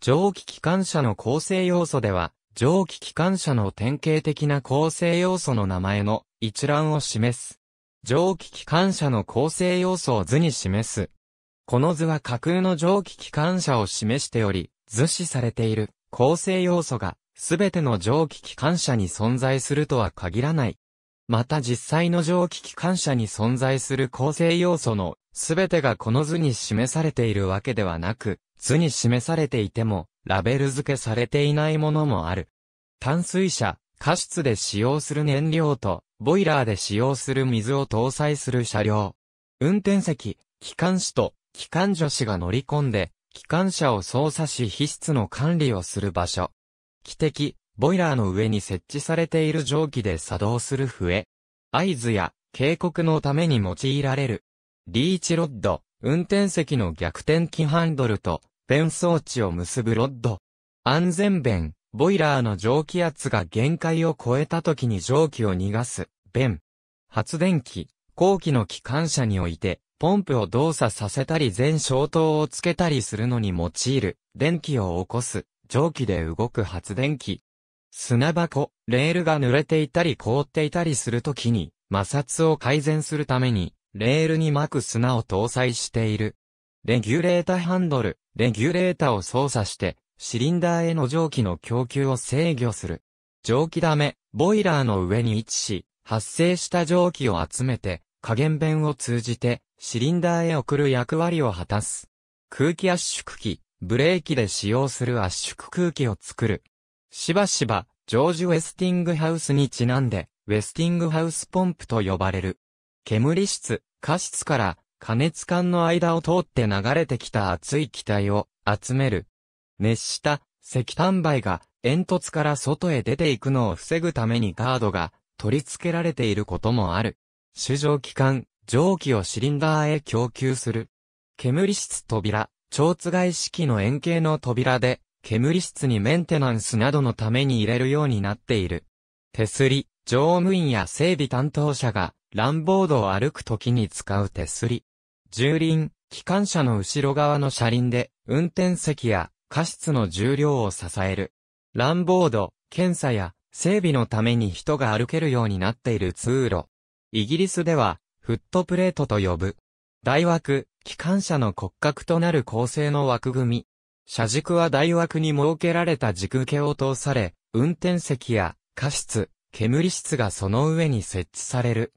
蒸気機関車の構成要素では、蒸気機関車の典型的な構成要素の名前の一覧を示す。蒸気機関車の構成要素を図に示す。この図は架空の蒸気機関車を示しており、図示されている構成要素がすべての蒸気機関車に存在するとは限らない。また実際の蒸気機関車に存在する構成要素のすべてがこの図に示されているわけではなく、図に示されていても、ラベル付けされていないものもある。淡水車、加湿で使用する燃料と、ボイラーで使用する水を搭載する車両。運転席、機関士と、機関助士が乗り込んで、機関車を操作し皮質の管理をする場所。汽笛、ボイラーの上に設置されている蒸気で作動する笛。合図や警告のために用いられる。リーチロッド、運転席の逆転機ハンドルと、弁装置を結ぶロッド。安全弁、ボイラーの蒸気圧が限界を超えた時に蒸気を逃がす、弁。発電機、後期の機関車において、ポンプを動作させたり全消灯をつけたりするのに用いる、電気を起こす、蒸気で動く発電機。砂箱、レールが濡れていたり凍っていたりするときに、摩擦を改善するために、レールに巻く砂を搭載している。レギュレータハンドル、レギュレータを操作して、シリンダーへの蒸気の供給を制御する。蒸気ダメ、ボイラーの上に位置し、発生した蒸気を集めて、加減弁を通じて、シリンダーへ送る役割を果たす。空気圧縮機、ブレーキで使用する圧縮空気を作る。しばしば、ジョージ・ウェスティングハウスにちなんで、ウェスティングハウスポンプと呼ばれる。煙室、過湿から加熱管の間を通って流れてきた熱い気体を集める。熱した石炭灰が煙突から外へ出ていくのを防ぐためにガードが取り付けられていることもある。主蒸気管、蒸気をシリンダーへ供給する。煙室扉、蝶津外式の円形の扉で、煙室にメンテナンスなどのために入れるようになっている。手すり、乗務員や整備担当者が、ランボードを歩く時に使う手すり。重輪、機関車の後ろ側の車輪で、運転席や、過失の重量を支える。ランボード、検査や、整備のために人が歩けるようになっている通路。イギリスでは、フットプレートと呼ぶ。大枠、機関車の骨格となる構成の枠組み。車軸は大枠に設けられた軸受けを通され、運転席や、過失、煙室がその上に設置される。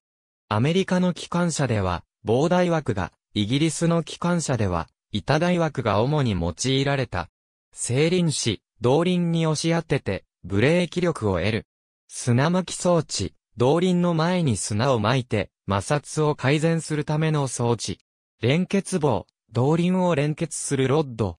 アメリカの機関車では、膨大枠が、イギリスの機関車では、板大枠が主に用いられた。静輪し、動輪に押し当てて、ブレーキ力を得る。砂巻き装置、動輪の前に砂を巻いて、摩擦を改善するための装置。連結棒、動輪を連結するロッド。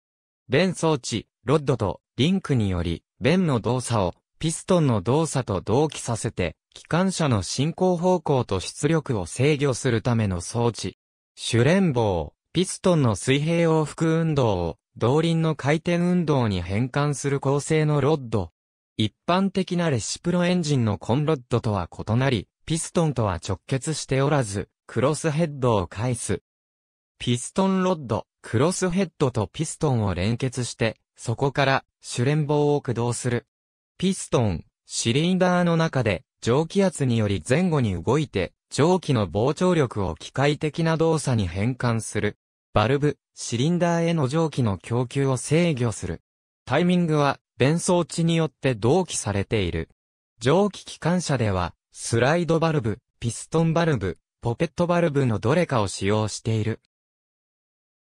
弁装置、ロッドとリンクにより、弁の動作をピストンの動作と同期させて、機関車の進行方向と出力を制御するための装置。主連棒、ピストンの水平往復運動を、動輪の回転運動に変換する構成のロッド。一般的なレシプロエンジンのコンロッドとは異なり、ピストンとは直結しておらず、クロスヘッドを返す。ピストンロッド、クロスヘッドとピストンを連結して、そこから主連棒を駆動する。ピストン、シリンダーの中で蒸気圧により前後に動いて、蒸気の膨張力を機械的な動作に変換する。バルブ、シリンダーへの蒸気の供給を制御する。タイミングは、弁装置によって同期されている。蒸気機関車では、スライドバルブ、ピストンバルブ、ポペットバルブのどれかを使用している。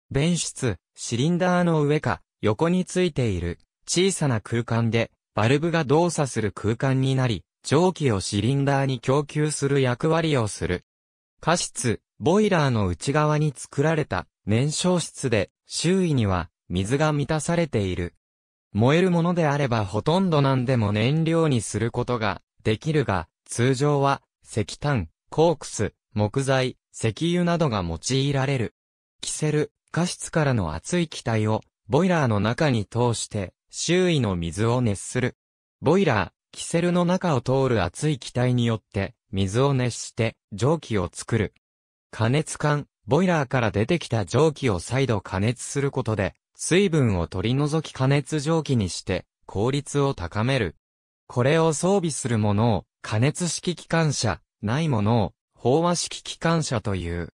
弁室、シリンダーの上か、横についている、小さな空間で、バルブが動作する空間になり、蒸気をシリンダーに供給する役割をする。加湿、ボイラーの内側に作られた燃焼室で、周囲には水が満たされている。燃えるものであればほとんど何でも燃料にすることができるが、通常は石炭、コークス、木材、石油などが用いられる。キセル、加湿からの熱い気体をボイラーの中に通して周囲の水を熱する。ボイラー、キセルの中を通る熱い気体によって、水を熱して蒸気を作る。加熱管、ボイラーから出てきた蒸気を再度加熱することで、水分を取り除き加熱蒸気にして、効率を高める。これを装備するものを、加熱式機関車、ないものを、飽和式機関車という。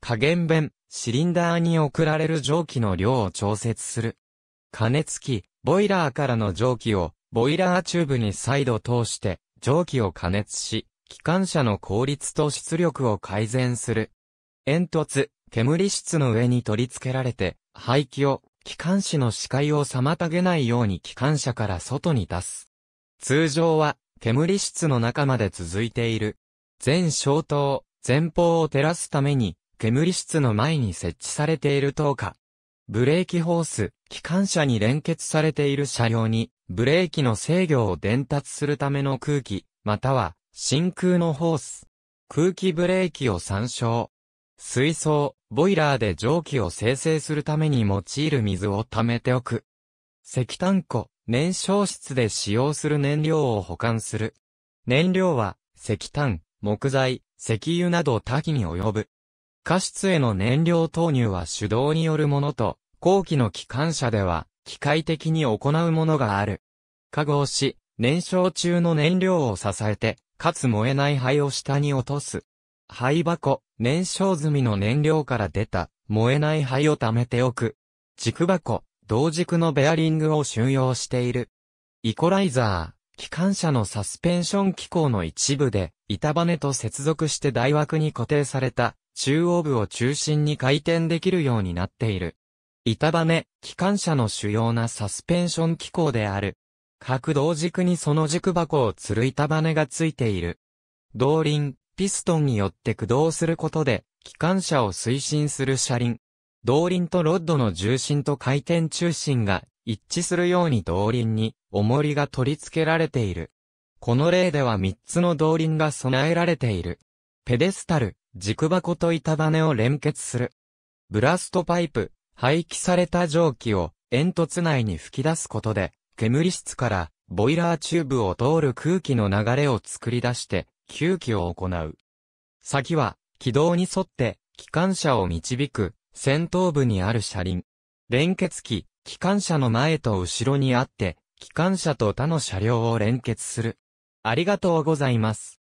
加減弁、シリンダーに送られる蒸気の量を調節する。加熱器、ボイラーからの蒸気を、ボイラーチューブに再度通して、蒸気を加熱し、機関車の効率と出力を改善する。煙突、煙室の上に取り付けられて、排気を、機関士の視界を妨げないように機関車から外に出す。通常は、煙室の中まで続いている。全消灯、前方を照らすために、煙室の前に設置されている灯火。ブレーキホース、機関車に連結されている車両に、ブレーキの制御を伝達するための空気、または、真空のホース。空気ブレーキを参照。水槽、ボイラーで蒸気を生成するために用いる水を貯めておく。石炭庫、燃焼室で使用する燃料を保管する。燃料は、石炭、木材、石油など多岐に及ぶ。加湿への燃料投入は手動によるものと、後期の機関車では、機械的に行うものがある。化合し、燃焼中の燃料を支えて、かつ燃えない灰を下に落とす。灰箱、燃焼済みの燃料から出た、燃えない灰を貯めておく。軸箱、同軸のベアリングを収容している。イコライザー、機関車のサスペンション機構の一部で、板バネと接続して台枠に固定された、中央部を中心に回転できるようになっている。板バネ、機関車の主要なサスペンション機構である。各同軸にその軸箱を吊る板バネがついている。動輪、ピストンによって駆動することで、機関車を推進する車輪。動輪とロッドの重心と回転中心が一致するように動輪に重りが取り付けられている。この例では3つの動輪が備えられている。ペデスタル、軸箱と板バネを連結する。ブラストパイプ、廃棄された蒸気を煙突内に吹き出すことで、煙室からボイラーチューブを通る空気の流れを作り出して、吸気を行う。先は、軌道に沿って、機関車を導く、先頭部にある車輪。連結機、機関車の前と後ろにあって、機関車と他の車両を連結する。ありがとうございます。